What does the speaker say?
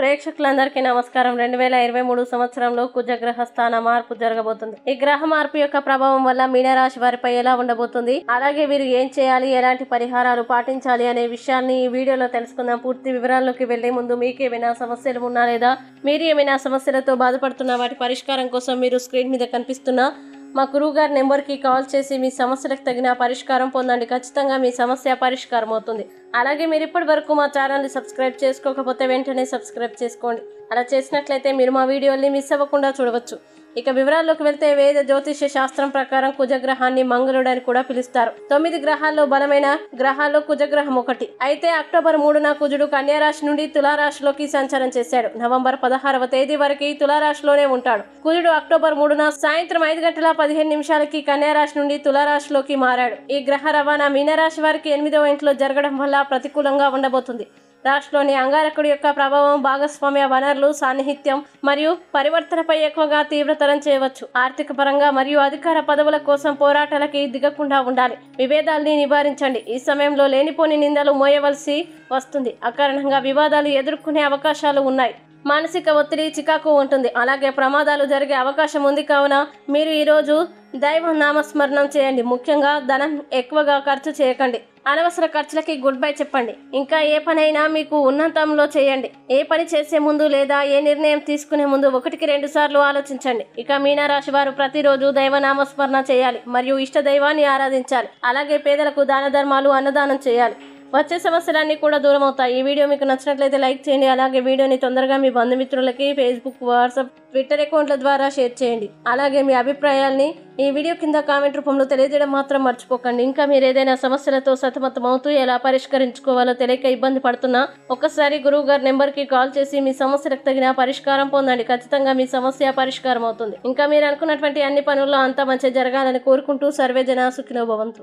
ప్రేక్షకులందరికీ నమస్కారం రెండు వేల ఇరవై మూడు సంవత్సరంలో కుజగ్రహ స్థాన మార్పు జరగబోతుంది ఈ గ్రహ మార్పు యొక్క ప్రభావం వల్ల మీనరాశి వారిపై ఎలా ఉండబోతుంది అలాగే వీరు ఏం చేయాలి ఎలాంటి పరిహారాలు పాటించాలి అనే విషయాన్ని ఈ వీడియోలో తెలుసుకుందాం పూర్తి వివరాల్లోకి వెళ్లే ముందు మీకేమైనా సమస్యలు ఉన్నా లేదా మీరు ఏమైనా సమస్యలతో బాధపడుతున్నా వాటి పరిష్కారం కోసం మీరు స్క్రీన్ మీద కనిపిస్తున్న మా గురువు గారి నెంబర్కి కాల్ చేసి మీ సమస్యలకు తగిన పరిష్కారం పొందండి ఖచ్చితంగా మీ సమస్య పరిష్కారం అవుతుంది అలాగే మీరు ఇప్పటి వరకు మా ఛానల్ని సబ్స్క్రైబ్ చేసుకోకపోతే వెంటనే సబ్స్క్రైబ్ చేసుకోండి అలా చేసినట్లయితే మీరు మా వీడియోల్ని మిస్ అవ్వకుండా చూడవచ్చు ఇక వివరాల్లోకి వెళ్తే వేద జ్యోతిష్య శాస్త్రం ప్రకారం కుజగ్రహాన్ని మంగళుడు అని కూడా పిలుస్తారు తొమ్మిది గ్రహాల్లో బలమైన గ్రహాల్లో కుజగ్రహం ఒకటి అయితే అక్టోబర్ మూడున కుజుడు కన్యారాశి నుండి తులారాశిలోకి సంచారం చేశాడు నవంబర్ పదహారవ తేదీ వరకు తులారాశిలోనే ఉంటాడు కుజుడు అక్టోబర్ మూడున సాయంత్రం ఐదు గంటల పదిహేను నిమిషాలకి కన్యారాశి నుండి తులారాశిలోకి మారాడు ఈ గ్రహ రవాణా మీనరాశి వారికి ఎనిమిదవ ఇంట్లో జరగడం వల్ల ప్రతికూలంగా ఉండబోతుంది రాష్ట్రంలోని అంగారకుడి యొక్క ప్రభావం భాగస్వామ్య వనరులు సాన్నిహిత్యం మరియు పరివర్తనపై ఎక్కువగా తీవ్రతరం చేయవచ్చు ఆర్థిక పరంగా మరియు అధికార పదవుల కోసం పోరాటాలకి దిగకుండా ఉండాలి విభేదాల్ని నివారించండి ఈ సమయంలో లేనిపోని నిందలు మోయవలసి వస్తుంది అకారణంగా వివాదాలు ఎదుర్కొనే అవకాశాలు ఉన్నాయి మానసిక ఒత్తిడి చికాకు ఉంటుంది అలాగే ప్రమాదాలు జరిగే అవకాశం ఉంది కావున మీరు ఈరోజు దైవ నామస్మరణం చేయండి ముఖ్యంగా ధనం ఎక్కువగా ఖర్చు చేయకండి అనవసర ఖర్చులకి గుడ్ బై చెప్పండి ఇంకా ఏ పనైనా మీకు ఉన్నతంలో చేయండి ఏ పని చేసే ముందు లేదా ఏ నిర్ణయం తీసుకునే ముందు ఒకటికి రెండు సార్లు ఆలోచించండి ఇక మీనారాశి వారు ప్రతిరోజు దైవ నామస్మరణ చేయాలి మరియు ఇష్ట దైవాన్ని ఆరాధించాలి అలాగే పేదలకు దాన ధర్మాలు అన్నదానం చేయాలి వచ్చే సమస్యలన్నీ కూడా దూరం అవుతాయి ఈ వీడియో మీకు నచ్చినట్లయితే లైక్ చేయండి అలాగే వీడియోని తొందరగా మీ బంధుమిత్రులకి ఫేస్బుక్ వాట్సాప్ ట్విట్టర్ అకౌంట్ల ద్వారా షేర్ చేయండి అలాగే మీ అభిప్రాయాల్ని ఈ వీడియో కింద కామెంట్ రూపంలో తెలియజేయడం మాత్రం మర్చిపోకండి ఇంకా మీరు ఏదైనా సమస్యలతో సతమతం అవుతూ ఎలా పరిష్కరించుకోవాలో తెలియక ఇబ్బంది పడుతున్నా ఒక్కసారి గురువు గారి నెంబర్కి కాల్ చేసి మీ సమస్యలకు తగిన పరిష్కారం పొందండి ఖచ్చితంగా మీ సమస్య పరిష్కారం అవుతుంది ఇంకా మీరు అనుకున్నటువంటి అన్ని పనుల్లో అంతా మంచి జరగాలని కోరుకుంటూ సర్వేజన సుఖినోభవంతు